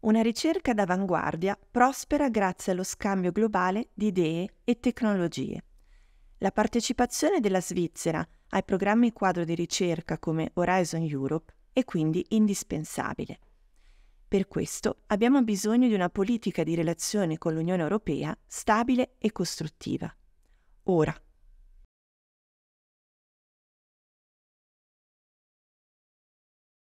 Una ricerca d'avanguardia prospera grazie allo scambio globale di idee e tecnologie. La partecipazione della Svizzera ai programmi quadro di ricerca come Horizon Europe è quindi indispensabile. Per questo abbiamo bisogno di una politica di relazione con l'Unione Europea stabile e costruttiva. Ora,